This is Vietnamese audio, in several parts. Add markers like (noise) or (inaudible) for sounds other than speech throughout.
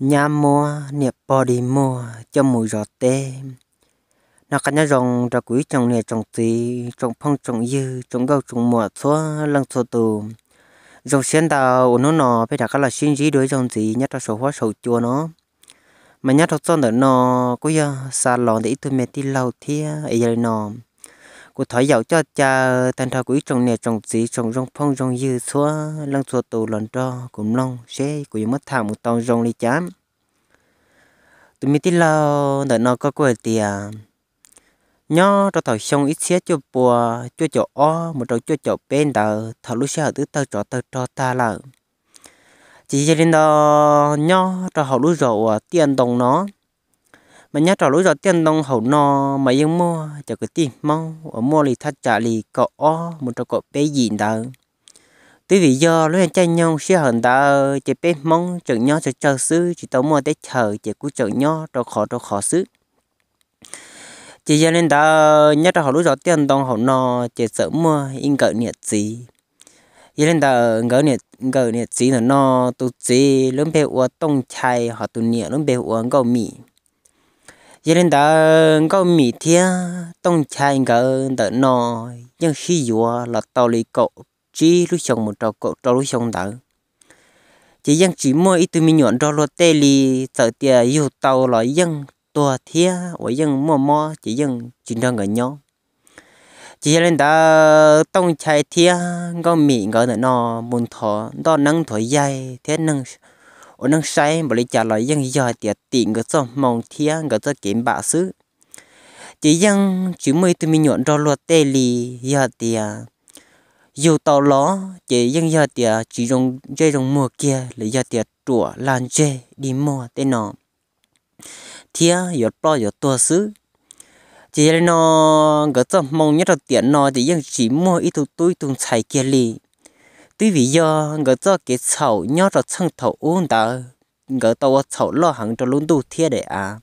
nhà mua nẹp bò đi mua cho mùi giọt tê nó cả nhà rồng ra quý trồng nè trồng tí trồng phong trồng dư trồng gâu trồng mùa xóa lăng xô tù dòng xuyên tàu nó nọ bây giờ các là xin dí đối dòng gì nhất là sầu hóa sầu chua nó mà nhất là son đỡ nó có giờ xa lòn để ít tôi mệt đi lâu thì ấy giờ nó cụ thói dạo cho cha thân thà quý trồng nè trồng gì trồng rong phong rong dư xóa lăng xua tù lòn cho cũng long sẽ quý mất thả một tàu rong đi chám tụi mình tí lo đợi nó có quầy tìa à, nhó cho thảo xong ít xé cho bùa cho chỗ o một trâu cho chỗ bên đờ thảo lúc xe tứ tao cho tao cho ta là chỉ cho nên đó nhó cho họ lúc rậu à, tiền đồng nó mà nhớ trò lối giờ tiền đồng hậu nọ mà yên mua cho cái tiền mong, ở mua thì thắt trả thì có, một trò cọ bé gì đâu. tuy vì do lối anh trai nhau xe hận đã chỉ bé mong chợ nhau sẽ chờ sư chỉ tao mua để chờ chỉ cứ chợ nhau trò khó trò khó sư chỉ giờ nên đã nhớ trò lối giờ tiền đồng hậu nọ chỉ sợ mua in cỡ nhiệt gì giờ nên đã ngỡ nhiệt ngỡ nhiệt gì là nó tụt gì bé uo tông chai họ tụt nhiệt lớn bé uo gạo mì giờ đến đã có mì thia tông chai ngỡ đỡ nò nhưng khi vừa là tàu lì cậu chỉ lúc chồng một trò cậu trò lúc chồng đỡ chỉ dân chỉ mua ít tụi mình nhọn cho lo tê lì sợ tiền yêu tàu là dân tua thia và dân mua mua chỉ dân chuyển cho người nhau chỉ lên đã tông chai thia có mì ngỡ đỡ nò muốn thọ đó nắng thổi dây thế nâng ở nâng say bởi trả lời dân giờ tiệt tiện cái cho mong thiên cái cho kiếm bạ xứ chỉ dân chỉ mới tụi mình nhọn rồi luật tê lì giờ tiệt dù tàu ló chỉ dân giờ tiệt chỉ dùng chơi dùng mùa kia là giờ tiệt trủa lan chơi đi mua tên nó thia yết pro yết tua xứ chỉ là nó cái cho mong nhất là tiền nó chỉ dân chỉ mua ít tụi tụi tụi xài kia lì tuy vì do người cho cái sầu nhớ rồi sang thầu uống ta người tàu sầu lo hàng cho luôn đủ thiệt đấy à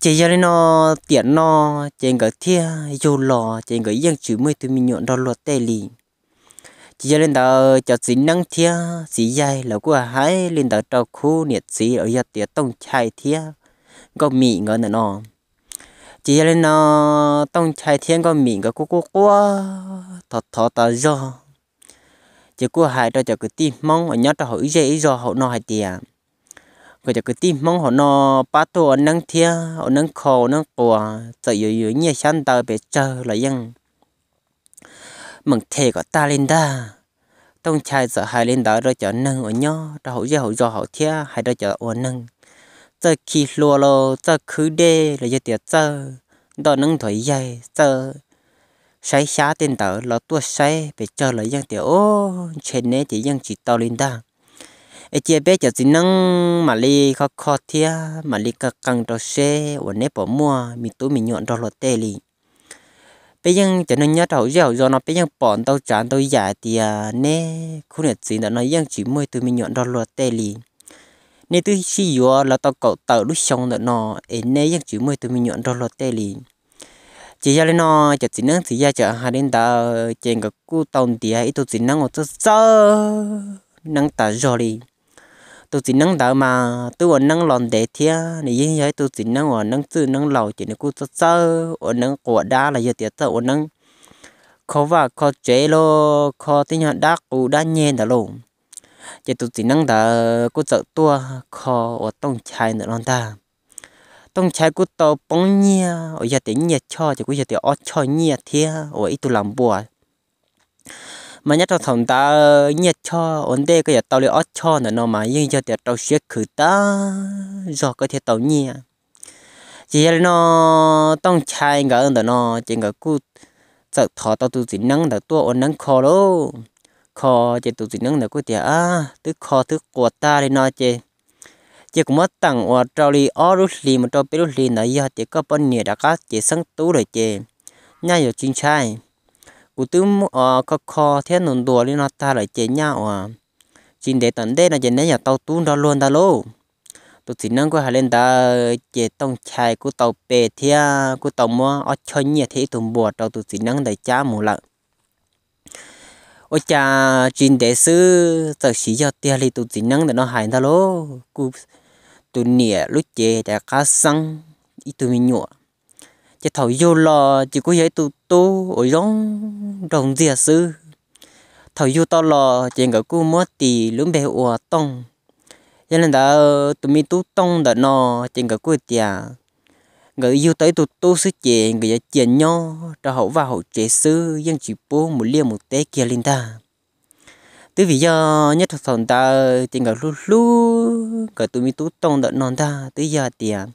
chỉ cho nên nó tiền nó chỉ người thiệt dù lo chỉ người dân chủ mới tụi mình nhận đó lo tê li chỉ cho nên đó cho chỉ năng thiệt chỉ dài là của hái lên đó trâu khu nhiệt sĩ ở giờ tiệt tông chai thiệt có mì ngỡ nữa nó chỉ cho nên nó tông chai thiệt có mì ngỡ cố cố cố thọ thọ ta do chỉ có hai đó cho cái tim mong ở nhớ cho họ dễ do họ nói hai tiền cái cho cái tim mong họ nó ba tổ nâng thia họ nâng khổ nâng của tự yếu yếu nhẹ sáng tờ bể chờ là yên, mừng thề có ta lên đa tông trai sợ hai lên đó rồi cho nâng ở nhớ cho họ dễ họ do họ thia hai đó cho ở nâng giờ khi lùa lô giờ khứ đê là giờ tiệt giờ đó nâng thổi dây giờ sai xa tên tờ là tua sai về cho lấy dân tiểu ô trên này thì dân chỉ tao lên ta ấy chia bé cho chỉ năng mà li khó khó thia mà li cả căng đó xe và nếp bỏ mua mì túi mì nhọn đó là tê li bây giờ cho nên nhớ đầu giàu do nó bây giờ bỏ tao chán tao giả thì à nè khu này chỉ là nó dân chỉ mua túi mì nhọn đó là tê li nên tôi chỉ yếu là tao cậu tao lúc xong đó nó ấy nè dân chỉ mua túi mì nhọn đó là tê li chỉ ra lên nó chỉ chỉ năng chỉ ra chợ hai đến ta trên cái cú tông thì ấy tôi chỉ năng một chút sơ năng ta rồi đi tôi chỉ năng đỡ mà tôi còn năng lòn để thia này như vậy tôi chỉ năng còn năng tự năng lầu chỉ là cú sơ sơ còn năng của đa là giờ tiệt sơ còn năng khó và khó chế lo khó tin nhận đắc cú đã nhẹ đã lộn chỉ tôi chỉ năng đỡ cú sợ tua khó ở tông chai nữa lon ta công trái của tàu bông nhia ở giờ tiếng nhiệt cho thì cũng giờ tiếng ót cho nhiệt thế ở ít tụ làm bùa mà nhất là thằng ta ờ, nhiệt cho ổn đây cái giờ tàu lấy ót cho nữa nó mà nhưng giờ tiếng tàu xếp khử ta do cái thế tàu nhia chỉ là nó tông trái ngỡ nữa nó chỉ ngỡ cút sợ thọ tàu tu chỉ nắng là tua ổn nắng khó luôn, khó chỉ tu chỉ nắng là cút thì à tức khó tức của ta đây nó chơi chỉ cũng mất tặng ở trò lì ở rút lì mà trò bê rút lì nãy giờ chỉ có bên nhà đã có chỉ sáng tú rồi chị nhà giờ chính trai cụ tư ở ờ, có kho thế nồn đùa đi nó ta lại chị nhà ở ờ. chính để tận đây là chị nãy nhà tàu tú đó luôn ta lô tụi chị năng có hai lên ta chị tông chai của tàu bê thế của tàu mua ở chơi nhà thế tụi bùa tàu tụi chị năng để cha mù lợn ở cha chính để sư thật sự cho tiền thì tụi chị năng để nó hại ta lô cụ tu nè lúc chế đã cá săn ít tu mình nhọ chế thầu vô lo chỉ có giấy tu tu ở giống đồng gì sư thầu vô to lo chế ngỡ cú mất ti lúc bé ủa tông cho nên đã tụi mình tu tông đã nó chế ngỡ cú tiệt ngỡ yêu tới tu tu sư chế ngỡ chế nhau cho hậu và hậu chế sư dân chỉ bố một liều một té kia linh ta từ vì giờ nhất thật sòn ta tình cả lu lu cả tôi mi tú tông đợt non ta tới giờ thì à,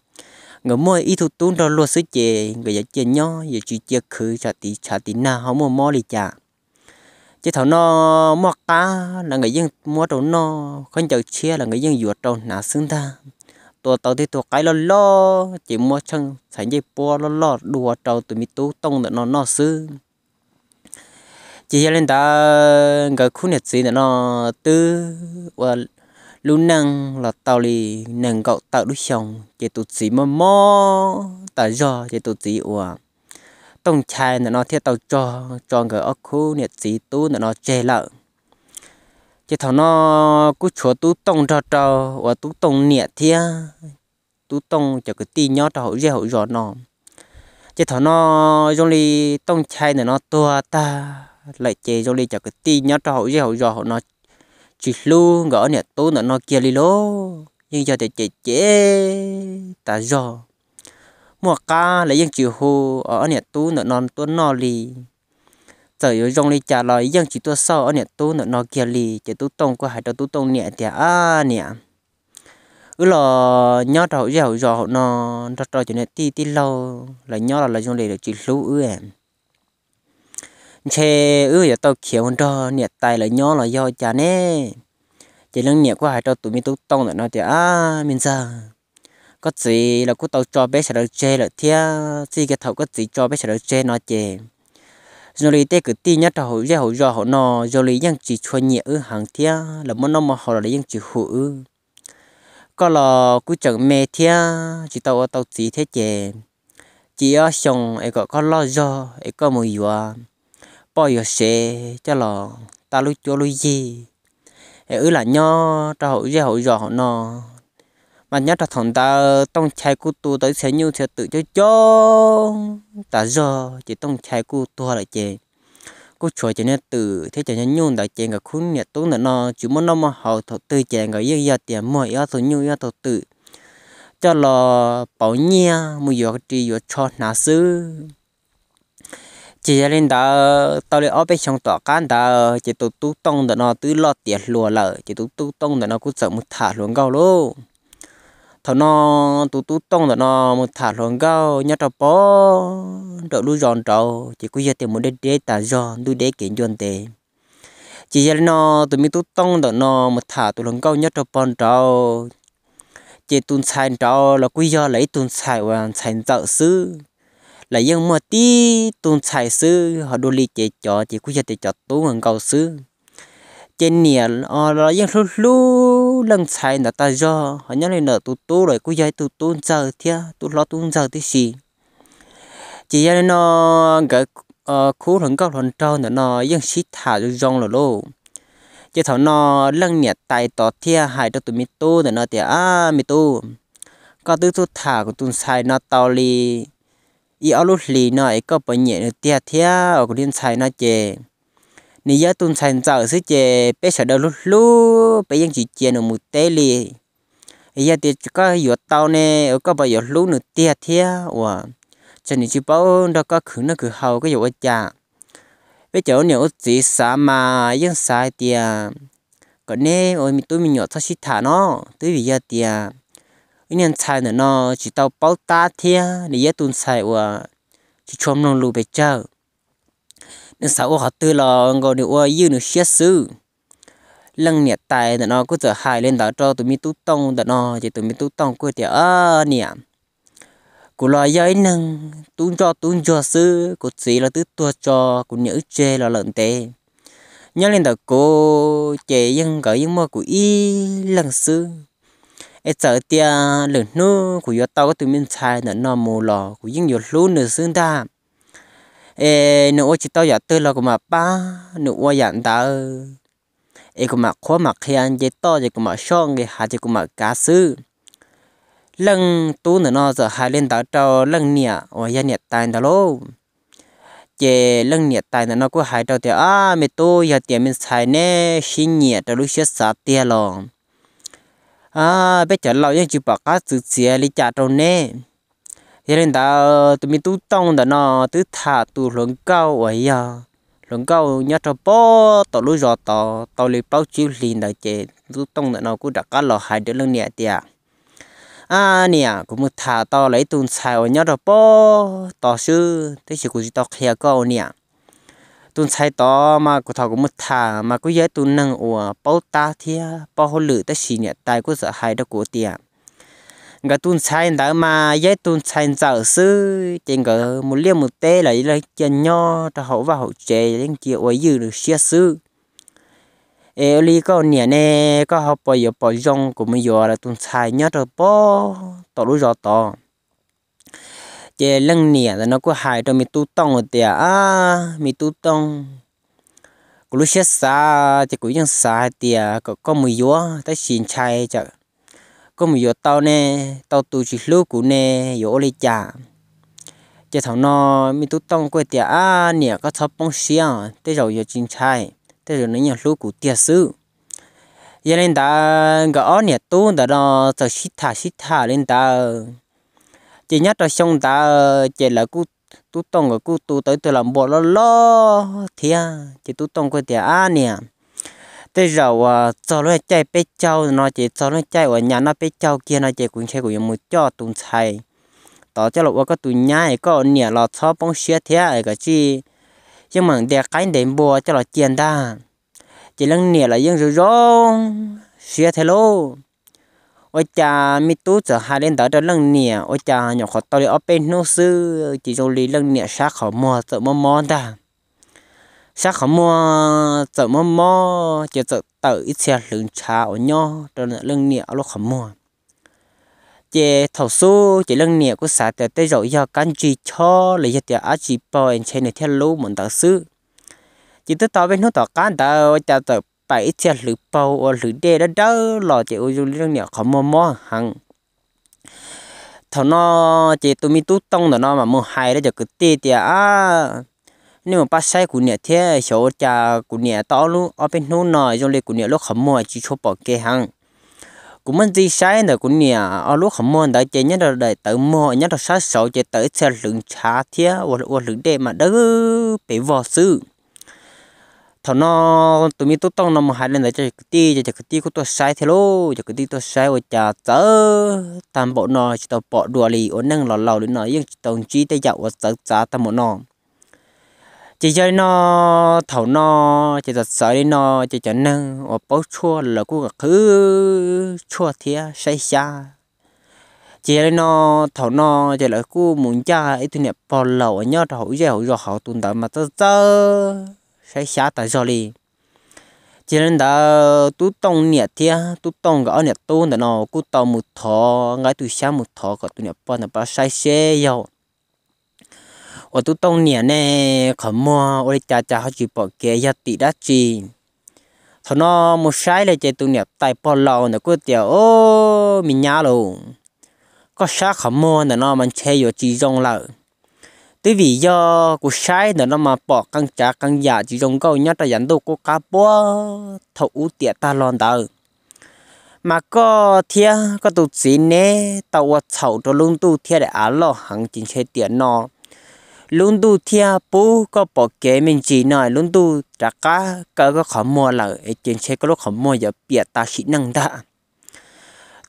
người mua ít thu tú đó luôn sứ chè người giờ chè nhó giờ chỉ chè khử chả tí chả tí na họ mua mò đi chả chỉ thằng nó mua cá là người dân mua đồ nó không chịu chia là người dân ruột đâu nà xương ta tổ tàu thì tổ cái lo lo chỉ mua chân thành dây bò lo lo đùa trâu tụi mi tú tông đợt non nó xương chỉ cho nên ta cái khu này gì nó từ và ờ, luôn năng là tàu lì năng cậu tạo đứa chồng chỉ tụt gì mà mò ta do chỉ tụt gì ủa tông chai nó thiết tàu cho cho cái ở khu này gì tu nó chê lợ chỉ thằng nó cứ chúa tu tông cho trâu và tu tông nhẹ thia tu tông cho cái ti nhót hậu dễ hậu gió nó chỉ thằng nó trong ly tông chai nó tua ta lại chế cho lấy chả cái tí nhớ cho hậu hậu giờ hậu nó chỉ lu ngỡ nè tố nó nó kia li lô nhưng giờ thì chế chế ta do mua ca lấy dân chịu hồ ở nè tú nó non tú nó li giờ yếu trong li trả lời dân chỉ tôi sâu ở nè tú nó nó kia li chỉ tú tông qua hai đầu tú tông nè thì à nè ư là cho hậu hậu giờ hậu nó cho cho cho nè tí tí lâu là nhớ là là trong li được chỉ lu ư em chế ư giờ tao kiểu hơn cho nhiệt tay là nhỏ là do cha nè chỉ lăng nhiệt quá hai cho tụi mình tụi tông là nó thì à mình sao có gì là cũng tao cho bé sẽ được chê là thia gì cái thầu có gì cho bé sẽ được chê nó chê rồi lý tế cứ tin nhất hậu ra hậu do họ nó rồi lý dân chỉ cho nhẹ ư hàng thia là muốn nó mà họ là dân chỉ hữu ư có là cứ chẳng mê thia chỉ tao tao chỉ thế chê chỉ ở xong ấy có có lo do ấy có mùi hoa bỏ giờ xe cho lò ta lui cho lui gì ế ứ là nho cho hậu dễ hậu giò họ nọ mà nhất là thằng ta tông chạy cu tu tới sẽ nhiêu sẽ tự cho cho ta giờ chỉ tông chạy cu tu lại chè cô chuột cho nên từ thế cho nên nhung đại chè cả khốn nhiệt tốn là nó chỉ muốn nó mà hậu thọ tự chè cả yêu yêu tiền mua yêu thọ nhung yêu thọ tự cho là bảo nhia mua yêu cái gì cho nà sư chỉ là lên đó tao lấy ốp trong tòa can đó chỉ tu tu tông đó nó tứ lo tiền lùa lợ chỉ tu tu tông đó nó cũng sợ một thả luôn gạo lô thọ nó tu tu tông đó nó một thả luôn gạo nhát đầu bò đầu đu giòn trâu chỉ cứ giờ tiền một đế đế ta giòn đu đế kiện giòn tề chỉ là nó tụi mình tu tông đó nó một thả tu luôn gạo nhát đầu bón trâu chỉ tuần xài trầu là cứ giờ lấy tuần xài và xài dở xứ là dân mà tí tuần xài sư họ đôi li chạy chọ chỉ cứ chế chọ tú bằng cầu sư chế nè ờ là dân lú lú lần xài là ta do họ nhớ lên nợ tu tu rồi cứ chạy tu tu giờ thia tu lo tu giờ tí gì chỉ ra nó cái ờ khu thằng cầu thằng trâu là nó dân xít thả rồi rong lô, chế chỉ thằng nó lăng nhẹ tài tỏ thia hại cho tụi mi tu là nó thì à mít tu có tư tu thả của tụi xài nó tao lì. อีเอาลุหลีหน่อยก็ปนเหยเตียเทียออกเรียนชายนะเจนี่ยาตุนชายเจ้าสิเจไปสะดลุลุไปยังจีเจนมุเตลีไอ้ยาเตียก็หยดเตาเนี่ยก็ไปหยดลุหนูเตียเทียว่ะจะนี่จีเป้าเราก็คือนั่นคือเฮาก็อยู่ว่าจ่าไปเจ้าเนี่ยอุจิสามายังสายเตียก็เนี่ยโอ้ยมีตุ้มีหยดทัศน์ฐานเนาะตุ้ยวิยาเตีย cái nhân xài nữa nó chỉ tàu bao ta thia để giá tuần xài của chỉ chôm nó lù bề chờ nên sau sáu họ tư là ngồi được ua yêu được xét xử lăng nhiệt tài nữa nó cứ giờ hài lên đó à, cho tụi mi tú tông nữa nó chỉ tụi mi tú tông cứ tiệt ơ nè của lo giấy năng tuôn cho tuôn cho sư của chỉ là tứ tua cho của nhớ chê là lợn tê nhớ lên đó cô chè dân gọi những mua của y lăng sư ai sợ e, e ah, tia lửa nu của yo tao có tụi mình xài nữa nó mù lò của những yo lú nữa xương ta ê nữa chỉ tao giờ tư là của mà ba nữa qua dạng ta ê của mà khó mà khi anh dễ to thì của mà xong cái hạt thì của mà cá sư lần tú nữa nó giờ hai lên tao cho lần nè ở gia nè tay tao lô chế lần nè tay nó có hai trâu thì à mẹ tôi giờ tiền mình xài nè xin nhẹ trâu lúc xếp sát tiền lòng à bây giờ lâu nhất chụp bạc cá sự chia lý trả trâu nè hiện nên ta tụi mình tu tông đó nọ, tứ thả tu luận cao vậy à luận cao nhớ cho bó tàu lúa gió, tàu tàu lì bao chiếu liền đại chị tu tông đó nọ cũng đã cá lò hai đứa lưng nhẹ tiệt à nè cũng một thả tàu lấy tuần xài ở nhớ cho bó tàu sư thế chỉ cũng chỉ tàu khía cao nè tuần sai to mà cụ thảo cũng một thả mà cứ dễ tuần nâng ủa bao ta thì bao hồ lử tới xì nhẹ tài của sợ hai đó của tiền cái tuần sai đã mà dễ tuần sai giàu sư trên cái một liêm một tê lại là chân nho ta hậu và hậu chế đến kia ủa dư được xia sư ê e li có nè nè có học bao giờ bao dòng là tuần sai nhất rồi bao tổ lúa giò to chế lăng nè là nó có hại cho mi tu tông rồi tìa à mi tu tông cũng lúc xét xa thì cũng chẳng xa tìa có có mùi gió tới xin chay chợ có mùi gió tao nè tao tu chỉ lúc cũ nè gió lấy chả chế thằng nó mi tu tông quay tìa à nè có thọ bông xia tới rồi gió xin chay tới rồi nó nhận lúc của tìa sư giờ nên ta gõ nè tu ta đó tao xít thả xít thả lên ta chỉ nhất là xong ta ờ, chỉ là cú tú tông ở cú tú tới từ làm bộ lo lo thì à chỉ tú tông cái thì à, à nè thế rồi ờ, cho nó chạy bế châu nó chỉ cho nó chạy ở nhà nó bế châu kia nó chỉ cũng chạy của một cho tụi chạy tao cho là có tụi nhái có nè là cho bông xe thế à, ấy cái gì nhưng mà để cái để bùa cho là tiền ta chỉ lăng nè là riêng rồi rong xe thế luôn ôi cha mi tú giờ hai lên đó đó lần nè ôi cha nhỏ khó tao đi ở bên nô sư chỉ cho lý lần nè sát khó mua sợ mua mua ta sát khó mua sợ mua mua chỉ sợ tự ít xe lưng trà ở nhau đó là lần nè lúc khó mua chỉ thầu số chỉ lần nè có xã tới tới rồi giờ căn chỉ cho lấy giờ tiền á chỉ bao anh chơi này theo lú mình tự sư chỉ tới tao bên nó tao căn tao cha tao bảy chia lử bao ở lử đê đã đó lò chị ôi dùng liên nhở khó mò mò hằng thọ nó chị tụi mi tút tông thằng nó mà mua hai đó giờ cứ tê tê à nếu mà bắt sai của nhà thế số cha của nhà to luôn ở bên นู้ nòi trong lấy của nhà lúc khó mò chỉ cho bỏ kê hằng cũng mình gì sai là của nhà ở lúc không muốn đã chơi nhất là đợi tự mua nhất là sát sổ chơi tới xe lượng trả thía và lượng đêm mà đỡ bị vò sư thọ nó tụi mình tốt tông nó mà hai lên đấy cho cái ti cho cái ti của tôi sai thế lô cho cái ti tôi sai và trả tớ tam bộ nó chỉ tao bỏ đùa lì ổn năng lò lò đến nó nhưng tao chỉ tay dạo và tớ trả tam bộ nó chỉ chơi nó thầu nó chỉ tật sợ đi nó chỉ cho năng ở bao chua là cũng cứ chua thía say xa chỉ chơi nó thầu nó chỉ là cũng muốn cha ấy thì nè bỏ lẩu nhớ thầu giờ họ tuần tới mà tớ tớ sẽ xả tại giờ đi chỉ nên đã ờ, tú tông nhiệt thia tú tông gõ nhiệt tu để nó cú tàu một thọ ngay từ sáng một thọ có tu nhiệt bao là bao sai xe nhau và tú tông nhiệt này khó mua ở đây cha cha họ chỉ bỏ kia gia tỷ đã chi thọ nó một sai là chơi tu nhiệt tại bao lâu nữa cứ tiểu ô mình nhá luôn có sát khó mua để nó mình chơi vô chỉ rong lợi ตีวิยากูใช้เนี่ยมาปอกกังจากกังยาจีจงก็ยัดแต่ยันตักูกับบัาทั่วเตี้ยตาลอนเตอร์มาก็เทียก็ตุ้งจีเนี่ยตัวเฉาตัวลุงตู้เทียได้อ่านล้อหังจีนเชี่ยเตี้ยนอลุงตู้เทียปู่ก็ปอกเกมินจีหน่อยลุงตู้จักก้าก็ขมัวเลยไอจีนเชี่ยก็ลุกขมัวอย่าเปียตาชินังได้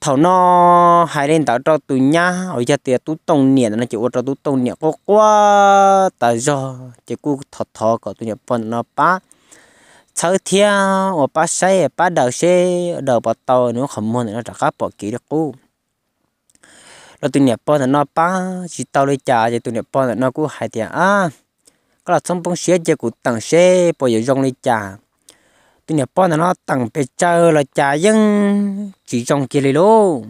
thảo nó hai đến tao cho tụi nhá ở giờ tiệt tu tông niệm nó chịu cho tu tông niệm có quá tại do chỉ cú thọ thọ của tụi nhập phần nó bá sau thia ở bá xe bá đầu xe đầu bắt tàu nếu không muốn nó trả cá bỏ kỹ được cú rồi tụi nhập phần nó bá chỉ tao đi trà chỉ tụi nhập phần nó cú hai tiền à cái là xong bông xe chỉ cú tặng xe bây giờ dùng lấy trà tôi nhập bọn nó tặng bề chờ là trả dân chỉ trong kia lô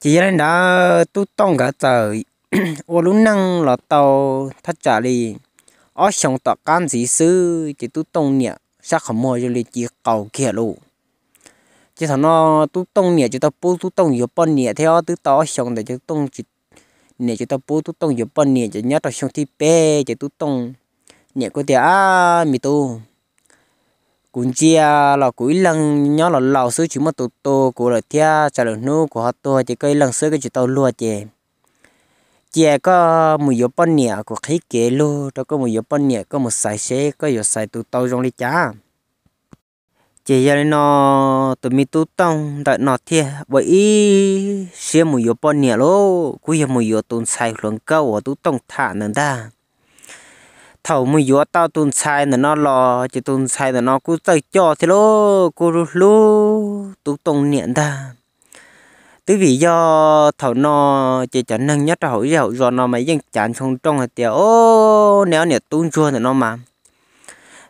chỉ nên đã tu tông cả trời (clears throat) ô lúc năng là tàu thắt trả đi ở trong tọa can sĩ sư chỉ tu tông nhẹ sao không mua cho lịch chỉ cầu kia lô chỉ thằng nó tu tông nhẹ chỉ tao bố tu tông nhiều bọn nhẹ theo tứ tao trong để chỉ tông chỉ nhẹ chỉ tao bố tu tông nhiều bọn nhẹ chỉ nhớ tao trong thi bê chỉ tu tông nhẹ có thể à mi tu cũng chia là cuối lần nhớ là lầu sứ chỉ một tổ tổ của là thia trả lời nu của họ tôi chỉ cây lần sứ cái chỉ tàu lúa chè chè có một yếu bắn nhẹ của khí kế lu đó có một yếu bắn nhẹ có một sải xe có yếu sải tụ tàu trong đi chả chè giờ nó tụi mi tụ tông đợi nó thia vậy xe một yếu bắn nhẹ lô cũng yếu một yếu tụi sải luồng câu ở tụ tông thả nữa ta thầu mày gió tao tuần sai là nó lò chỉ tuần sai là nó cứ tới cho thế lô cứ lú tụ tông niệm ta tứ vì do thầu nó chỉ chẳng nâng nhất là hậu hậu do nó mấy dân chán xuống trong hạt tiền ô nếu nè tuôn chua là nó mà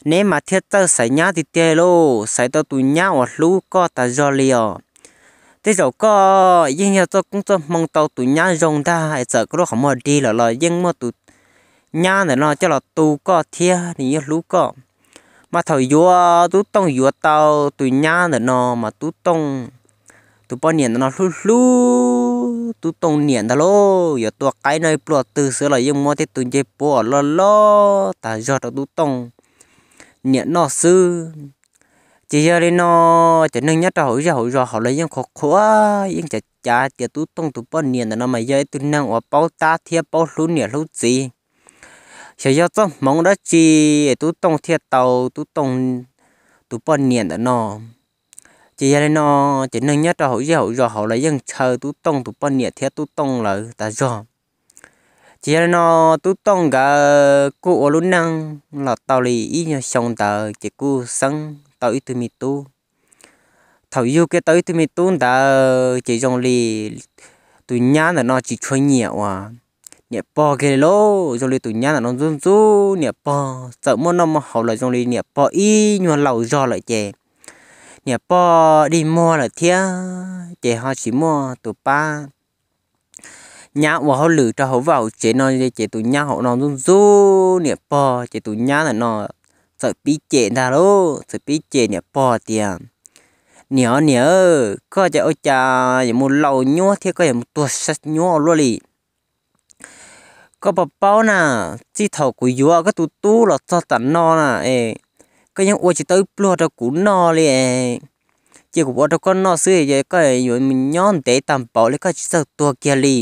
nếu mà thiết tao xảy nhá thì tê lô xảy tao tụi nhá hoặc lú có ta do liều thế rồi có dân nhà tôi cũng cho mong tàu tụi nhau rong ta hay sợ cái đó không mà đi là lời dân mà tụi nhà này nó cho là tu có thia thì lú có mà thời vua tú tông vua tao tụi nhà này nó mà tú tông tụi bao niệm nó lú lú tú tông niệm đó lô giờ tua cái này bùa từ xưa là dùng mua thì tụi chơi bùa lo lo ta giờ đó tú tông niệm nó sư chỉ giờ đi nó chỉ nâng nhất ra hồi giờ hồi giờ họ lấy những khó khó những chả chả chỉ tú tông tụi bao niệm nó mà giờ tụi nâng ở bao ta thiệp bao lú niệm lú gì mong 小要做忙 đó chỉ e tu tông thiệt tàu tu tông tu bận niệm đó nó chỉ là nó chỉ nâng nhất là hậu giờ hậu giờ hậu là dân chờ tú tông tú bận niệm thiệt tu tông là ta do chỉ là nó tú tông cả cụ ở lúc năng là tàu lì ý nhau xong tờ chỉ cụ sẵn tàu ít từ mi tu thầu yêu cái tới từ mi tu ta chỉ dòng lì tụi nhá là nó chỉ chơi nhiều à nhẹ po cái lô rồi lấy tụi nhá là nó run rú nhẹ po sợ món nó mà hậu lại rồi lấy nhẹ po y nhưng lẩu giò lại chè nhẹ po đi mua là thia chè họ chỉ mua tụi ba nhá và họ lử cho họ vào chế nó chế tụi nhá họ nó run rú nhẹ po chế tụi nhá là nó sợ bị chè ra lô sợ bị chè nhẹ po tiền nhớ nhớ có chả ôi chà một lầu nhúa thì có một tuột sắt nhúa luôn đi ก็ปะเป้าน่ะจีเถากุยยัวก็ตู้ตู้หลอดจอตันนอน่ะเอก็ยังอวยจะเต้ปลัวตะกูนอเลยเอเจียกูว่าตะก้นนอซื้อเยอะก็อยู่มันย้อนเตะตามเป้าเลยก็จะเจอตัวเกียรี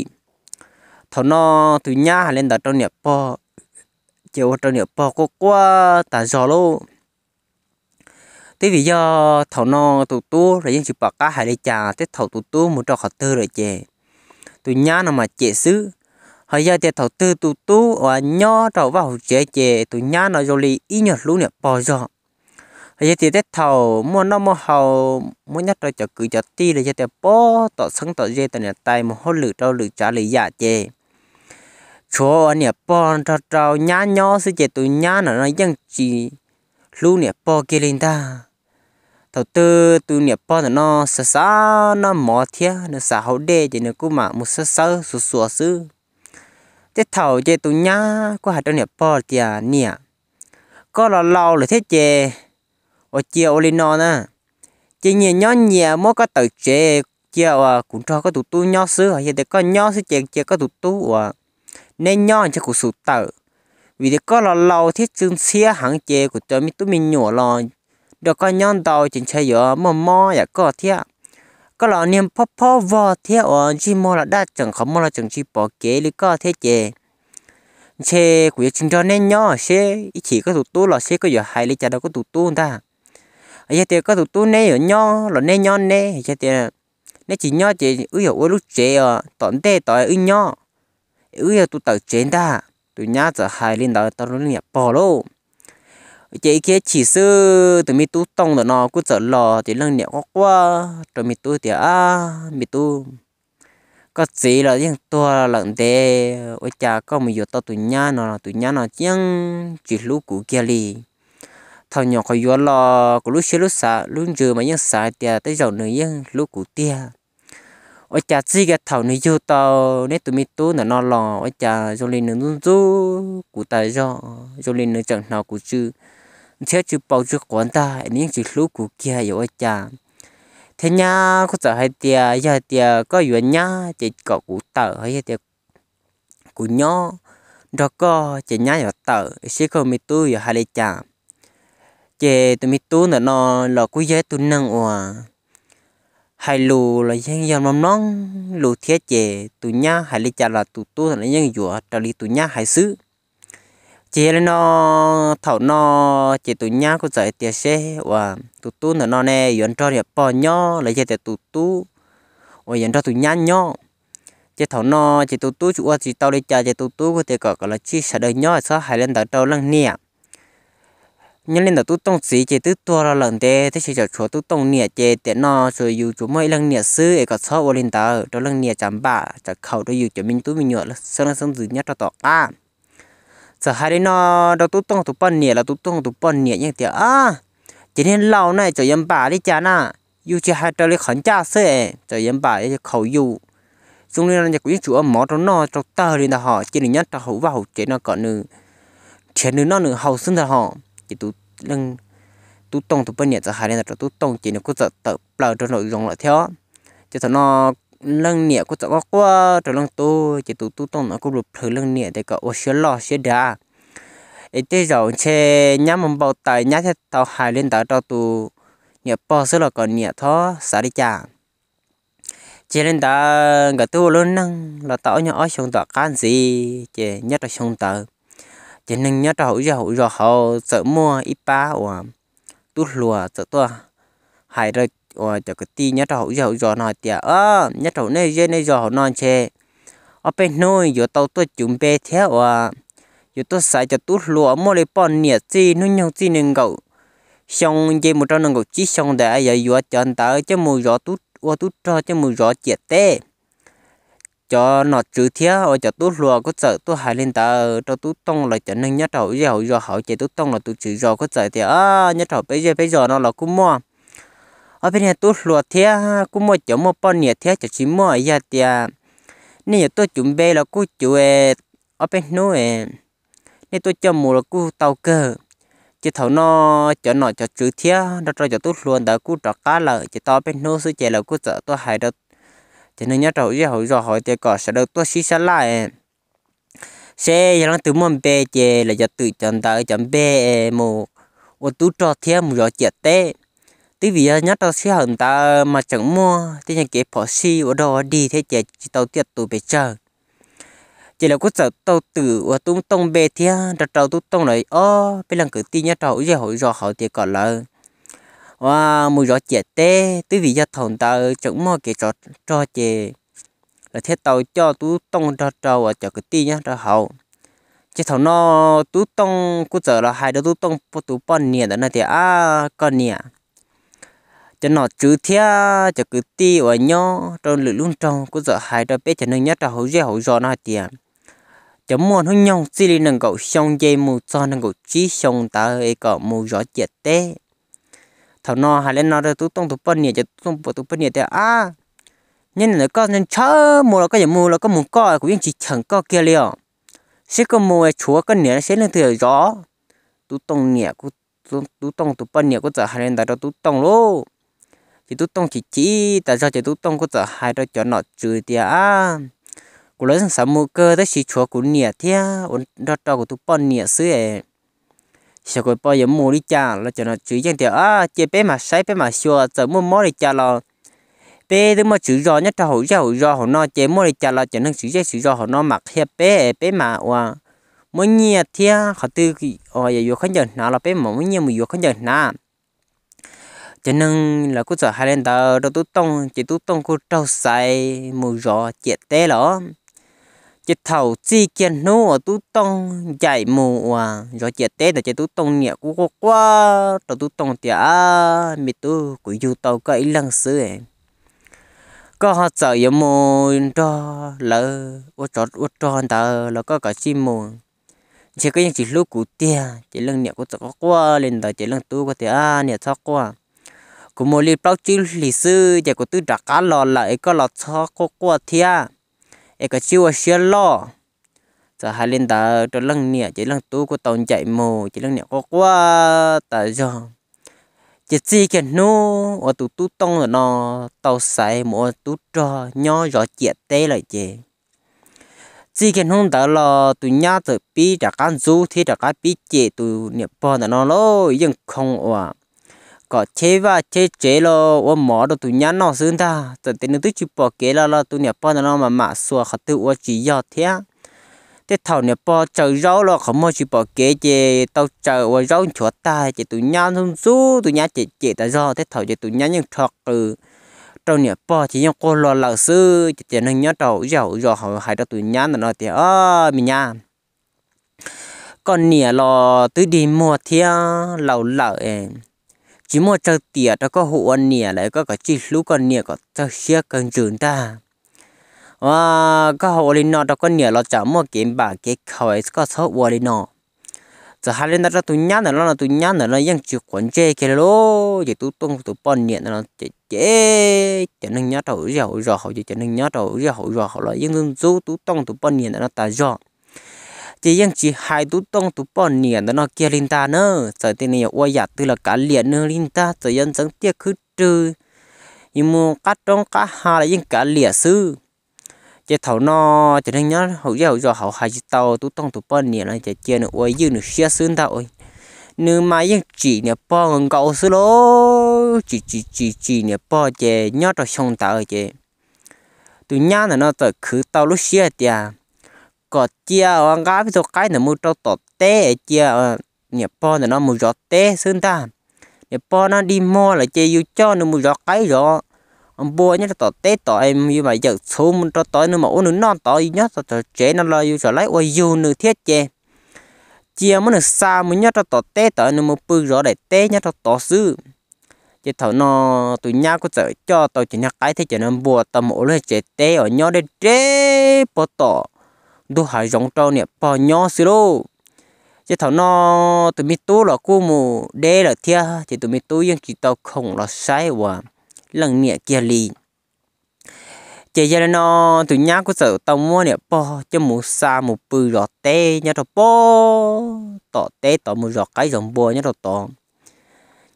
เถานอตุยย่าเล่นดัดตัวเนี่ยปอเจียวตัวเนี่ยปอก็กว่าตาจอโล thế vì do thầu no tụ tú rồi dân chụp bạc cá hải lấy trà thế thầu tụ tú một trò khẩu tư rồi chè tụi nhá nào mà chè xứ họ giờ thì thầu tư tụ tú và nhỏ trầu vào chế chế tụ nhá nó rồi lì ít nhất luôn nè bỏ rồi họ giờ thì tết thầu mua nó mua hầu mua nhất rồi cho cứ cho ti là giờ thì bỏ tọt sẵn tọt dê tọt nè tay một hốt lử trâu lử trả lử giả chế chỗ anh nè bỏ trâu trâu nhá nhỏ sư chế tụ nhá nó nó dân chỉ luôn nè bỏ kia lên ta thầu tư tụ nè bỏ nó sá sá nó mỏ thia nó sá hậu đê thì nó cũng mà một sá sá sù sù sứ thế thầu chơi tụ nhá có hạt đơn nhập bò tiề nè có là lâu là thế chơi ở chia ô lên nó nè chế nhẹ nhỏ nhẹ mới có tự chơi chia à cũng cho có tụ tu nhỏ xứ hay để có nhỏ xứ chơi chơi có tụ tu à nên nhỏ cho cũng sụt tự vì thế có là lâu thế chứng xia hàng chơi của tôi mình tụi mình nhỏ lo được có nhỏ đầu chính chơi giờ mà mò ya dạ có thiệt ก็หล่อเนี่ยพ่อพ่อวอเทียอ๋อจีมอละได้จังเขามอละจังจีปอเก๋หรือก็เทียเจเชกูจะจิงจอแน่ย่อเชอีฉีก็ถูกตู้หล่อเชก็อย่าหายเลยจ้ะเราก็ถูกตู้ได้ไอ้เจ้าก็ถูกตู้แน่อย่าย่อหล่อแน่ย่อแน่ไอ้เจ้าเนี่ยจีย่อเจอุ้ยอย่าอ้วนลูกเจอ๋อตอนเต้ต่อยอุ้ยย่ออุ้ยอย่าตัวเต่าเจนได้ตัวย่าจะหายเลยเราตอนนี้ปอโล chị kia chỉ sư từ mi tu tông rồi nó cứ trở lò thì lần nhẹ quá quá rồi mi tu thì à mi tu có gì là những tua lận thế ôi cha có một giờ tao tụi nhá nó là tụi nhá nó chẳng chỉ lú cũ kia li thằng nhỏ khỏi vừa lò của lúc xưa lúc xả lúc giờ mà những xả thì tới giờ nữa những lú cũ tia ôi cha chỉ cái thằng này vô tao nếu tụi mi tu là nó lò ôi cha rồi lên nữa du cụ tài do rồi lên nữa chẳng nào cụ chưa thế chú bảo chú quán ta nhưng chú lúc của kia yếu cha thế nha có sợ hay tia giờ tia có chuyện nha chỉ có cụ tờ hay tia cụ nhỏ đó có chỉ nhá giờ tờ sẽ không mi tu giờ hai cha chỉ tụi mi tu nữa nó là cú giấy tu năng ủa hai lù là dân dân mầm non lù thiết chỉ tụi nhá hai cha là tụi tu là dân dùa trở đi tụi nhá hai xứ chỉ lên nó thảo nó chỉ tụ nhá có giải tiền xe và tụ tú nó nó nè yến cho đẹp bò nhó lấy chế tiệt tụ tú và yến cho tụ nhá nhó chỉ thảo nó chỉ tụ tú chủ chỉ tao đi chơi chỉ tụ tú có thể có gọi là chi sợ đời nhó sao hai lên đầu đầu lăng nè nhưng lên đầu tú tông sĩ chế tứ tua là lần thế thế chỉ cho chúa tú tông nè chế tiệt nó rồi dù chúa mới lăng nè sư ấy có sao ở lên đầu đầu lăng nè chấm bả chả khẩu đó dù cho mình tú mình nhọ là sơn sơn dưới nhất cho tọt à giờ hai đến nó đâu tụt tung tụt bẩn nhẹ là tụt tung tụt bẩn nhẹ như thế à chỉ nên lâu này cho em bà đi cha na, yêu chỉ hai trời khẩn cha sẽ cho em bà đi khẩu yêu chúng nên là quý chủ ở mỏ trong nó trong tờ đi là họ chỉ là nhất là hậu và hữu chế nó còn nữa chế nữa nó nữa hậu sinh là họ chỉ tụt lưng tụt tung tụt bẩn nhẹ giờ hai đến là tụt tung chỉ nên cứ sợ tự bờ trong nội dung lại theo cho nó lăng nhẹ có tao quá trở lăng tu chỉ tu tu tông nó có lụp thử lăng nhẹ để có ô xía lò xía đá ấy thế rồi che nhắm mầm bầu tài nhát thế tao hài lên tao tao tu nhẹ bao xứ là còn nhẹ thó xả đi chả chỉ lên ta cả tu luôn năng là tao nhá ở sông tao can gì chỉ nhất là sông tao chỉ nên nhất là hậu giờ hậu giờ hậu sợ mua ít ba ủa tu lùa sợ tua hài rồi ờ chả cái ti nhất hậu giờ giàu nói tiệt ơ nhất hậu này giờ này giờ giàu non chê ở bên nuôi giờ tàu tôi chuẩn bị theo à giờ tôi xài cho tôi lúa mua để bón nhiệt gì nuôi nhau gì nên gậu xong dây một trăm nâng gậu chỉ xong để giờ giờ chân tới cho mùi gió tút qua tút cho cho mùi gió chết tê cho nó chữ thiá ở cho tút lúa có sợ tôi hại lên tờ cho tút tông là cho nên nhất hậu giàu giờ hậu chế tút tông là tút chỉ giờ có sợ thì à nhất hậu bây giờ bây giờ nó là cũng mua ở bên này tôi lúa thế cũng mua chỗ mua bao nhiêu thế cho chỉ mua giờ thì nên tôi chuẩn bị là cũng chủ ở bên bên นู้ nên tôi cho mua là cũng tàu cơ chỉ thầu nó cho nó cho chữ thế đó rồi cho tôi luôn đã cũng trọt cá là chỉ tao bên นู้ sự chè là cũng sợ tôi hại được cho nên nhớ trâu với hồi rồi hỏi thì có sẽ được tôi xí xả lại ờ. xe giờ nó tự mồm bê chè là giờ tự chọn tới chọn bê ờ, mù ô tú trọt thế mù rồi chết té tí vì ờ, nhất là xe hận ta ờ, mà chẳng mua thì nhà kế bỏ xi ở đó đi thế chỉ chỉ tàu tiệt tụ bể chờ chỉ là có sợ tàu tử và tung tông bề thì đặt tàu tung tông này ô bây lần cử tin nhất tàu giờ hội rõ họ thì còn là và mùi rõ chè tê tí vì gia thằng ta ờ, chẳng mua cái trò trò chè là thế tàu cho tú tông đặt tàu và cho cái tin nhá ra hậu chỉ thằng nó tú tông cũng sợ là hai đứa tú tông tú bọn nè đó là thì à con nè cho nó chữ thia cho cứ ti ở nhau trong lũ luôn trong cứ giờ hai đôi bé cho nên nhất là hậu dễ hậu gió nó tiền cho muốn hơn nhau xí lên nâng cậu xong dây mù cho nên cậu chỉ xong ta ấy cậu mù gió chết té thằng nó hai lên nó rồi tu tông tu bận nhà cho tu tông tụi bên nhà thì à nhân là có nên chớ mù là có gì mù là có mù co cũng chỉ chẳng co kia liền sẽ có mù chúa có nhà sẽ lên thừa gió tu tông nhà của tu tông tu bận nhà của giờ hai lên ta đó tụi tông luôn chỉ tú tông chỉ chỉ tại sao chỉ tú tông có tờ hai đôi chỗ nó trừ tia à của lấy sáng mua cơ tới chỉ chúa của nịa thia ổn đó cho của tú bọn nịa xứ ấy sẽ có bao giờ mua đi cha là cho nó trừ chẳng tia à chế bé mà say bé mà xua giờ mua mò đi cha lo, bé thứ mà chữ giò nhất cho hậu ra hậu giò hậu nó chơi mua đi cha lo, cho nên chữ chơi chữ giò hậu nó mặc hiệp bé bé mà oa mỗi nhia thia họ tư kỳ oa giờ vô khánh giờ nào là bé mà mỗi nhia mà vô khánh giờ nào cho nên là cứ sợ hai lên tờ đâu tôi tông chỉ tôi tông cứ trâu sai mù rõ chết té lỏ chỉ thầu chi kiến nô ở tôi tông dạy mù à rõ chết té là chỉ tôi tông nhẹ cú quá quá đâu tôi tông thì à mi tôi cứ du tàu cái lăng xứ em có họ sợ yếu mù cho lỡ ô trọt ô tròn tờ là có cả chim mù chỉ có những chỉ lúc cụ tia chỉ lăng nhẹ cú sợ quá lên đó chỉ lăng tôi có à nhẹ thóc quá cũng mỗi lần bao chữ lịch sử giờ cũng tự đặt cá lò lại có lò cho có qua thia ấy có chiêu xe lò giờ hai lên tờ cho lăng nè chỉ lăng tú của tàu chạy mồ chỉ lăng nè có qua tờ giờ chỉ chỉ cái nô ở tụ tụ tông ở nó tàu xài mỗi tụ trò nhỏ rõ chẹt tê lại chị chỉ cần không đó là tụi nhà tụi pi đã cán du thì đã cán pi chế tụi nhập bọn nó lo vẫn không hòa có chế và chế chế lo ô mỏ đồ tụ nhắn nó xương ta tận tên tôi chụp bỏ kế là lo tụ nhà bỏ nó mà mạ xua khát tự ô chỉ do thế thế thầu nhà bỏ chờ râu lo không mua chụp bỏ kế chế tao chờ ô rau chúa ta chế tụ nhắn không su tụ nhắn chế chế ta do thế thầu chế tụ nhắn nhưng thật ừ trong nhà bò chỉ nhưng cô lo lão sư chế chế nâng nhớ đầu giàu giàu họ hai đứa tụ nhắn là nó thì ơ mình nha còn nhà lo tứ đi mua thia lâu lợ em chỉ mua chơi tiệt đó có hộ ăn nè lại có cả chi lú con nè có chơi xe cần trường ta và có hộ lên nó đó có nè lo chả mua kiếm bà cái khẩu có số hộ lên nó giờ hai lên đó tụi nhát nữa nó tụi nhát nữa nó vẫn chịu quản chế cái lô giờ tụi tung tụi bọn nè nó chế chế chế nâng nhát đầu rồi rồi họ chế nâng nhát đầu rồi rồi họ lại vẫn dùng tụi tung tụi bọn nè nó ta rồi chỉ riêng chỉ hai tú tông tú bỏ niệm đó nó kia linh ta nữa rồi tên này ôi dạ từ là cả liền nữa linh ta rồi dân chẳng tiếc khứ trừ nhưng mà cắt trong cả hà là yên cả lìa sư chỉ thầu nó chỉ nên nhớ hậu giờ hậu giờ hậu hai tàu tu tông tu bỏ niệm là chỉ chia nữa ôi dư nữa xia xương ta ôi nếu mà yên chỉ nè bỏ ngon cậu sư lô chỉ chỉ chỉ chỉ nè bỏ chỉ nhớ cho xong ta chỉ, tu từ nhà là nó tới khứ tàu lúc xia tiệt có chia ông gái tôi cái là mua cho tọt té chia ờ, nhập po là nó mua cho té xương ta nhập po nó đi mua là chơi yêu cho nó mua cho cái rồi ông bố nhất là tọt té tọt em như vậy giờ số mua cho tọt nữa mà uống nước non tọt nhất là tọt chế nó lo yêu trở lấy ôi yêu nữa thiết chê chia muốn được xa muốn nhất cho tọt té tọt nữa mua bự rồi để té nhất cho tọt xứ chỉ thầu nó tụi nhà có sợ cho tao chỉ nhắc cái thế cho nên bùa tao mổ lên chế té ở nhau để chế bỏ tọt ดูหายรองเจ้าเนี่ยปอย้อสิโลจะถอนอตัวมีตู้หรอกูมูเดหรอเทียจะตัวมีตู้ยังกี่ตัวคงหรอใช่ว่าลังเนี่ยเกียรีจะยันนอตัวย่ากูเสือตัวมัวเนี่ยปอจะหมูซาหมูปือหรอเตยตัวปอต่อเตต่อมูหรอไก่สมบัวเนี่ยตัวตอง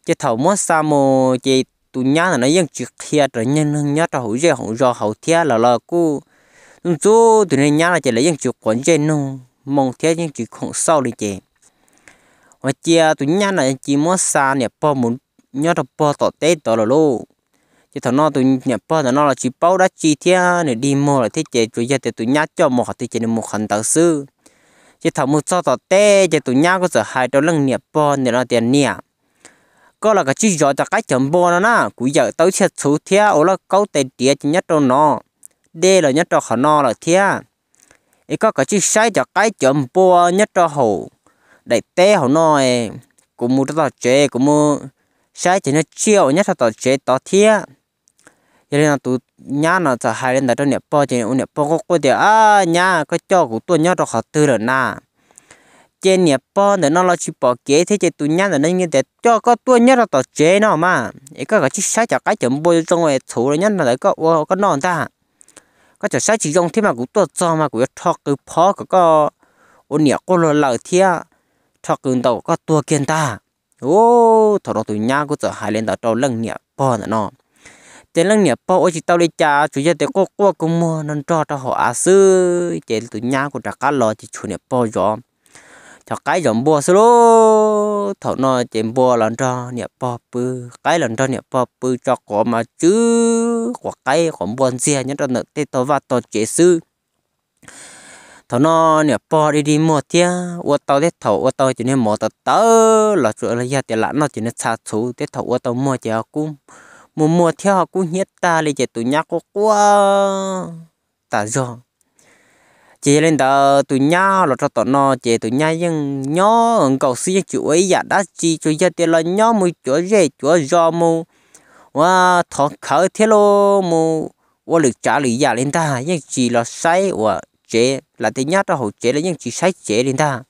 จะถอนมัวซาหมูจะตัวย่าน่ะยังจีเทียตัวยังยังตัวหูเจ้าหูรอหูเทียหรอหรอกู chú tụi này nhá là chỉ lấy những chuột quấn trên nó mong thế những chuột không sau đi chị và chia à, tụi nhá là chỉ mua xa nè bao muốn nhớ tập bao tọt tết tọt là lô chỉ thằng nó tụi nè bao thằng nó là chỉ bao đã chi thế để đi mua là thế chị tụi giờ thì tụi nhá cho một thì chị một khẩn tạo sư chỉ thằng mua cho tọt tết chỉ tụi nhá có sợ hai đầu lưng nè bao nè nó tiền nè có là cái chỉ rõ cho cái chấm bao nó na cúi giờ tới sẽ số thế ở là câu tệ địa chỉ nhất trong nó đê là nhất cho khó no là thia ý có cái chữ sai cho cái chấm bò nhất cho hồ đại tế hậu nói e. cũng muốn tao chế cũng muốn sai cho nó chiều nhất cho tao chế tao thia cho nên là tụ nhá nó cho hai lên đó nẹp bao chỉ nhập bò có có điều à nhá có cho của tôi nhá cho khó tư rồi na, trên nhập bò để nó lo chỉ bò kế thế chứ tụi nhá là nên như thế cho có tôi nhá là tao chế nó mà ý có cái chữ sai cho cái chấm bò trong ngoài thủ rồi nhất là đấy có có non ta có chỗ sai chỉ dùng thế mà cũng tuột cho mà cũng cho cứ phó có có ôn nhẹ cô lo lợi thia cho cứ đầu có tua kiên ta ô thọ đó tụi nhà của chỗ hai lên đầu trâu lưng nhẹ bò nữa nọ thế lưng nhẹ bò ôi chỉ tao đi cha chủ nhà để cô cô cũng mua nên cho cho họ à sư thế tụi nhà cô đã cá lo chỉ chủ nhẹ bò rồi thọ cái giống bùa xô lô thọ nó chém bùa lần cho nè bò bự cái lần cho nè bò bự cho có mà chứ quả cái còn buồn xe nhất là nợ tê tàu và tàu chế sư thọ nó nè bò đi đi mua tia ô tàu tết thọ ô tàu chỉ nên mua tàu tớ là chỗ là gia tiền lãn nó chỉ nên xa số tết thọ ô tàu mua chỉ cũng mua mua theo cũng hết ta lấy chỉ tụi nhắc quá ta rồi chỉ lên đó tụi nhá là cho tụi nó chỉ tụi nhá nhưng nhó ở cầu xí chủ ấy giả đã chỉ cho gia tiền là nhó mui chỗ dễ chỗ do mu và thọ khởi thế lô mu và lực trả lời giả lên ta nhưng chỉ là sai và chế là tiền nhá cho hậu chế là nhưng chỉ sai chế lên ta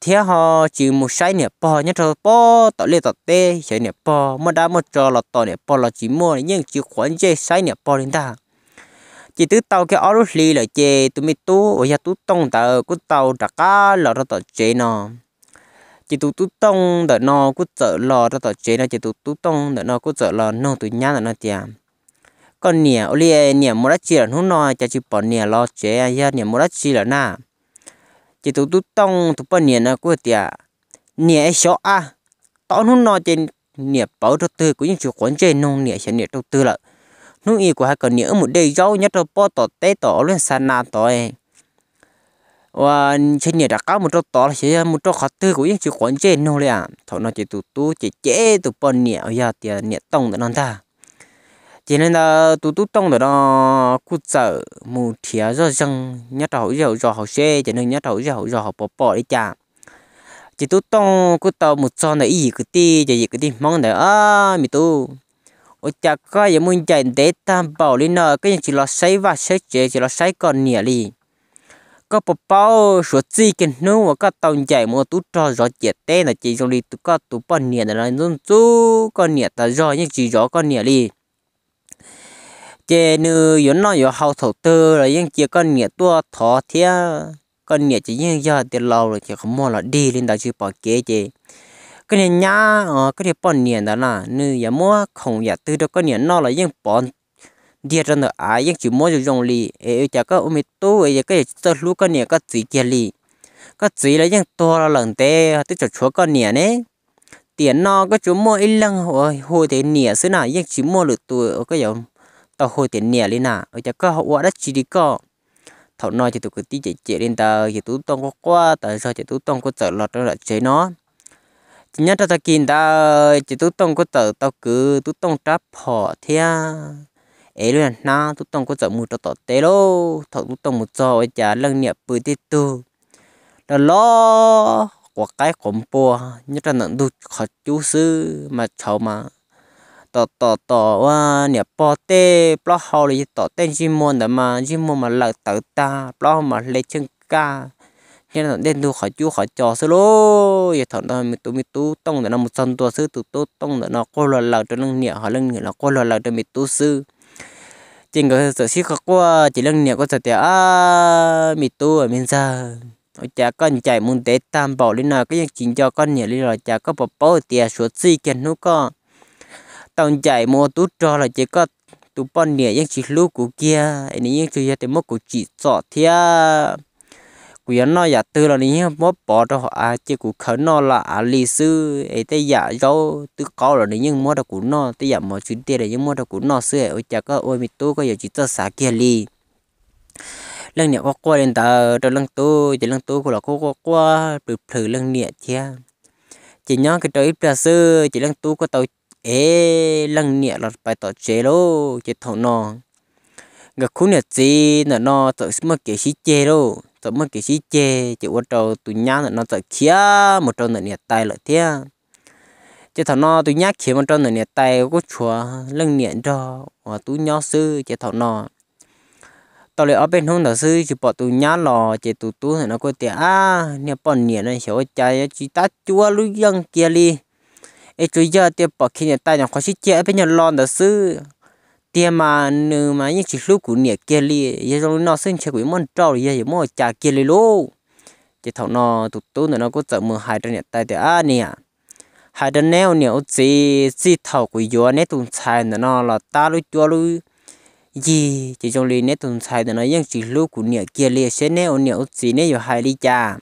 thế họ chỉ một sai nè po nhất rồi po tỏ lên tỏ tê sai nè po mà đã một trò là tỏ nè po là chỉ mua nhưng chỉ khoản chế sai nè po lên ta chỉ tứ tàu cái áo lúc lì là chê tụi mi tú ở nhà tú tông tờ cú tàu đã cá lò ra tờ chê nó chỉ tụ tú tông đợt nó cú chở lò ra tờ chê nó chỉ tụ tú tông đợt nó cú chở lò nó tụi nhá là nó chè còn nè ô lì nè mua đất chi là nó nó chả chịu bỏ nè lò chê ya nè mua đất chi là na chỉ tụ tú tông tụ bỏ nè nó cú tiệt nè số a tao nó nó trên nè bảo đầu tư cũng như chủ quán chơi nông nè sẽ nè đầu tư lại E. nu y của hai cái nhớ một đây dấu nhất là po tỏ té tỏ lên sàn na tỏ ấy và trên nhà đã có một chỗ tỏ là một chỗ khó tư của những chữ quán trên nô lẹ thọ nó chỉ tụ tụ chỉ chế tụ po nhẹ giờ thì nhẹ tông đó nó ta chỉ nên là tụ tụ tông đó nó cút sợ một thía do dân nhất là hậu giàu do hậu xe chỉ nên nhất là hậu giàu do hậu bỏ bỏ đi cha chỉ tụ tông cút tàu một chỗ này ý gì cứ ti gì cứ ti mong để à mi tu ô chà có giờ muốn chạy để tam bảo lên nọ cái chỉ là say và say chế chỉ là say còn nhẹ đi có bộ bao số gì cái nó mà có tàu chạy mà tụt cho rõ chết tê là chỉ trong đi tụt có tụt bao nhẹ là nó luôn chú con nhẹ ta rõ nhưng chỉ rõ con nhẹ đi chế nữ yếu nó yếu hậu thầu tư là nhưng chỉ con nhẹ tua thọ thế con nhẹ chỉ nhưng giờ tiền lâu rồi chỉ không mua là đi lên đó chỉ bỏ kế chế cái này nhá ờ cái này bọn niệm đó là nữ giờ mua không giờ từ đó cái niệm nó là những bọn địa ra nữa à những chữ mua dùng lì ấy chả có ôm tu ấy cái tơ lú cái niệm cái gì kia lì cái gì là những to là lần tê tôi cho chúa cái niệm này, tiền nó có chú mua ít lần hồi hồi thế nè xứ nào nhưng chỉ mua được tuổi ở cái giống tao hồi thế nè lên nà ở chả có họ đã chỉ đi co thảo nói thì tụi cứ tí chạy chạy lên tờ thì tụi tông có qua tờ sao thì tụi tông có sợ lọt nó là chế nó nhớ cho ta kinh ta chỉ tú tông có tờ tao cứ tú tông tráp phò thế ấy luôn à, na tú tông có tờ mù cho tờ tê lô thọ tú tông một trò chả lăng nhẹ bự tê tu đó lo quả cái cổng bùa nhớ cho nặng đu khó chú sư mà cháu mà tờ tờ tờ wa nhẹ bò tê bao hầu là tờ tên chim môn đó mà chim môn mà lợt tờ ta bao mà lấy chân ca nên là đen tu khỏi chú khỏi trò sư lô vậy thằng đó mình tu mình tu tông là nó một sân tua sư tu tu tông là nó cô lò lao cho lưng nhẹ họ lưng là cô lò lao cho mình tu sư chính cái sự sĩ khắc qua chỉ lưng nhẹ có sợ tiệt à mình tu ở mình ở cha con chạy muốn để tam bảo lên nào cái chính cho con nhẹ đi rồi cha có bảo bảo tiệt suốt gì kiện nó có tông chạy mua tu cho là chỉ có tu bọn nhẹ những chỉ lúc của kia anh ấy những chủ yếu thì mất của chỉ sọ thiệt quý nó giả tư là ní mất bỏ cho họ à chỉ cụ khấn nó là à lì sư ấy tay giả đâu tư có là ní nhưng mua được cũng nó tay giả mà chuyên tiền để nhưng mua được cũng nó sư ấy chả có ôi mi tu có giờ chỉ tơ xả kia lì lần nè qua qua đến tờ rồi lần tu thì lần tu của là qua qua qua được thử lần nè chia chỉ nhớ cái trời ít sư chỉ lần tu có tàu ế lần nè là phải tàu chế lô chỉ thằng nó gặp khu nè gì nè nó tàu mà kiểu xí chế lô tớ mất cái gì chê chỉ quan trâu tụi nhá nó sợ kia một trâu nó nhẹ tay lại thế chứ thằng nó tụi nhá khía một trâu nó nhẹ tay có chùa lưng nhẹ cho và tụi nhá sư chứ thằng nó tao lại ở bên hông đó sư chỉ bỏ tụi nhá lò chứ tụi tụi thì nó có tiền à nhà bọn nhiệt này hiểu chạy chỉ ta chua lũ dân kia đi ấy chú giờ tiệp bỏ khi nhẹ tay nó khó xí chê bên nhà lon đó sư tiền mà nữ mà những chiếc lúc của nhiệt kia li giờ chúng nó sinh chơi quỷ món trâu giờ giờ mua trà kia li lô chỉ thằng nó tụt tụt nó có sợ mưa hai đứa nhiệt tay thì à nè hai đứa neo nè ô chỉ chỉ thầu quỷ gió nét tụt xài nó là ta lui cho lui gì chỉ trong li nét tụt xài nó những chiếc lúc của nhiệt kia li sẽ neo nè ô chỉ nè giờ hai li trà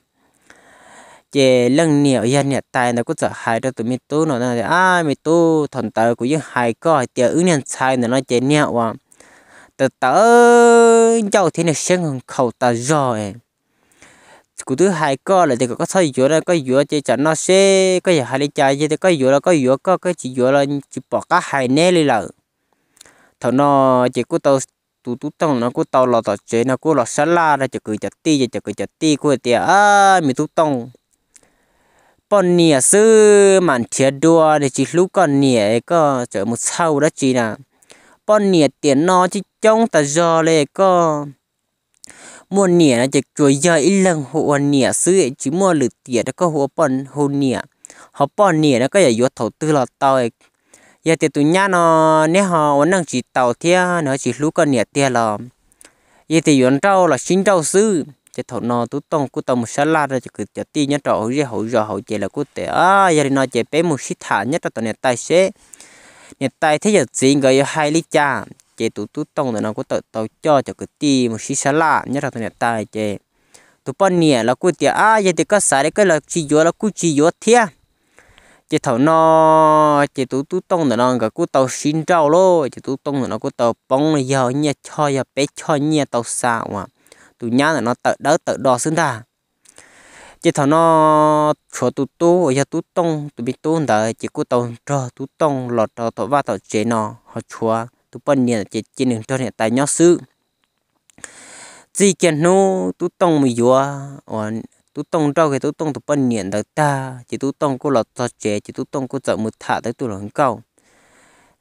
chế lần nhiều yên nhẹ tài nó cũng sợ hại cho tụi mình tu nó nói à mình tu thần tờ của những hại coi tiệt ứng nhân sai nó nói chế nhiều à tờ tớ giàu thì nó sẽ không khẩu ta rồi cụ thứ hai có là thì có sai dứa là có dứa chơi chẳng nó sẽ có gì hai lý trái chỉ có dứa là có dứa có cái chỉ dứa là chỉ bỏ cả hai nè đi lợ thằng nó chỉ có tàu tụ tụ tông nó có tàu lọt tàu chế nó có lò sá la ra chỉ cứ chặt ti chỉ cứ chặt ti của tiệt à mình tụ tông bọn nỉa à, sư màn chia đua để chỉ lúc còn nỉa có chở một sau đó chỉ nè bọn nỉa à, tiền à, nó chỉ trông ta do lệ có mua nỉa là chỉ chuối giờ ít lần hộ nỉa sư ấy chỉ mua lử tiền đó có hộ bọn hộ nỉa họ bọn nỉa nó có giờ vô thầu tư là tàu ấy giờ thì tụi nhá nó nếu họ vẫn đang chỉ tàu thia nó chỉ lúc còn nỉa tia là giờ thì vẫn trâu là xin trâu sư chỉ thầu nó tu tông cú tông một sáu la ra chỉ cứ chỉ ti nhất trọ hối hậu giờ hậu chỉ là cú tệ à giờ nó chỉ bé một xít thả nhất trọ tao này tay xế này tay thế giờ gì gọi hai lít cha chỉ tu tu tông là nó cú tao tao cho chỉ cứ ti một xít sáu la nhất trọ tao này tay chỉ tú bận nè là cú tệ à giờ thì có sai cái là chỉ vô là cú chỉ vô thiệt chỉ thầu nó chỉ tu tu tông là nó cái cú tàu xin trâu lô chỉ tu tông là nó cú tàu bông giờ nhẹ cho giờ bé cho nhẹ tàu sao mà tụ nhá là nó tự đỡ tự đo xứng ta chỉ thằng nó chỗ tụ tu ở nhà tụ tông tụ bị tu đỡ chỉ cú tàu cho tụ tông lọt cho tàu va tàu chế nó họ chùa tụ bên nhà chỉ chỉ đừng cho hiện tại nhớ sự chỉ kiến nó tụ tông mới dùa còn tụ tông rau cái tụ tông tụ bên nhà đỡ ta chỉ tụ tông cô lọt tàu chế chỉ tụ tông cô chợ một thả tới tụ lọt cao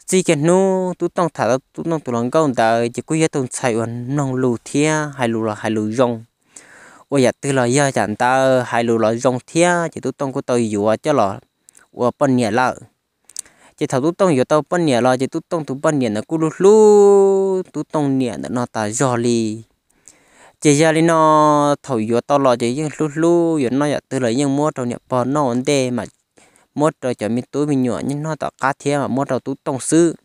chỉ cần nu tu tông thả tu tông tu lòng câu ta chỉ có cái tông chạy ổn nông lù thia hai lù là hai lù rong ôi giờ từ là giờ chẳng ta hai lù là rong thia chỉ tu tông của tôi dùa cho là ủa bên nhà lợ chỉ thảo tu tông dùa tao bên nhà lợ chỉ tu tông tu bên nhà là cứ lù lù tu tông nhà nó ta giò li chỉ giờ đi nó thầu dùa tao là chỉ những lù lù dùa nó giờ từ là những mua trong nhà bò nó ổn đề mà một rồi cho mình túi mình nhỏ nhưng nó tạo cá thiên mà một rồi túi tông sư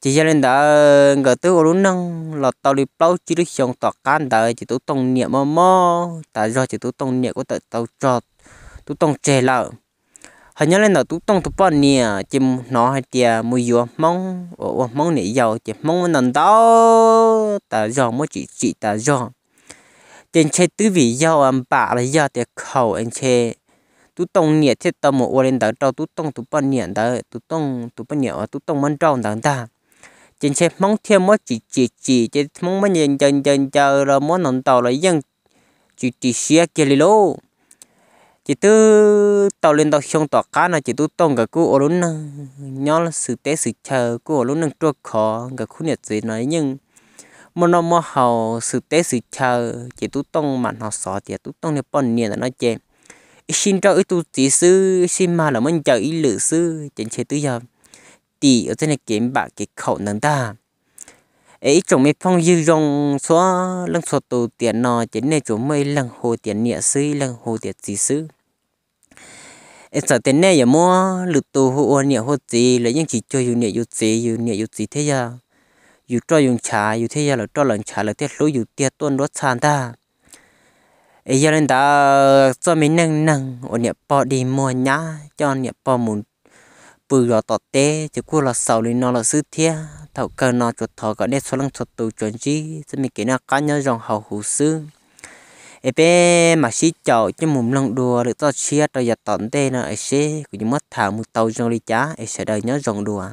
chỉ cho nên đã ờ, ngờ tư của luôn năng là tàu đi bao chỉ được xong tạo cá đã chỉ túi tông niệm mà mò tại do chỉ túi tông niệm của tại tàu cho túi tông chè là hình như lên là túi tông tụi bọn nè chỉ nó hay tia mua dừa mong ủa mong nè giàu chỉ mong mình nằm đó tại do mới chỉ chỉ tại do trên xe tứ vị giàu ăn bạ là do tiệc khẩu anh xe tú tông nhẹ thiết tâm một ôlen đó trâu tú tông tú bận nhẹ đó tú tông tú bận nhẹ tú tông mân trâu đằng ta trên xe mong thêm mất chỉ chỉ chỉ chỉ mong mấy nhận chân chân chờ rồi món nón tàu lại dân chỉ chỉ xe kia lì lô chỉ tư tàu lên tàu xong tàu cá này chỉ tú tông cả cô ôlen nhớ là sự té sự chờ cô ô ôlen đang trôi khó cả khu nhiệt gì nói nhưng mà nó mà hầu sự tế sự chờ chỉ tú tông mà nó sợ chỉ tú tông thì bọn niệm là nó chém xin cho tu chỉ sư xin mà là mình chờ ý lự sư chẳng chế tư giờ tỷ ở trên này kiếm bạc cái khẩu năng ta ấy chúng mình phong dư rong xóa lăng xóa tù tiền nọ chính này chúng mình lăng hồ tiền nhẹ sư lăng hồ tiền chỉ sư ấy sợ tiền này giờ mua lự tù hồ nhẹ hồ gì lấy những chỉ cho yêu nhẹ yêu gì yêu nhẹ yêu gì thế giờ yêu cho dùng trà yêu thế giờ là cho lần trà là tiết lối yêu tiết tuân đốt sàn ta ấy giờ nên ta cho mình nâng nâng ở nhà bỏ đi mua nhá cho nhà bỏ muốn bự rồi tọt tê chứ cô là sầu lên nó là sứ thia thầu cơ nó chuột thọ gọi để số lăng chuột tù chuẩn chi cho mình kỹ nó cá nhân dòng hậu hữu sư ấy bé mà xí chậu chứ mồm lăng đùa được tao chia tao giặt tận tê nó ấy xí cũng mất thả một tàu trong đi chá ấy sẽ đời nhớ dòng đùa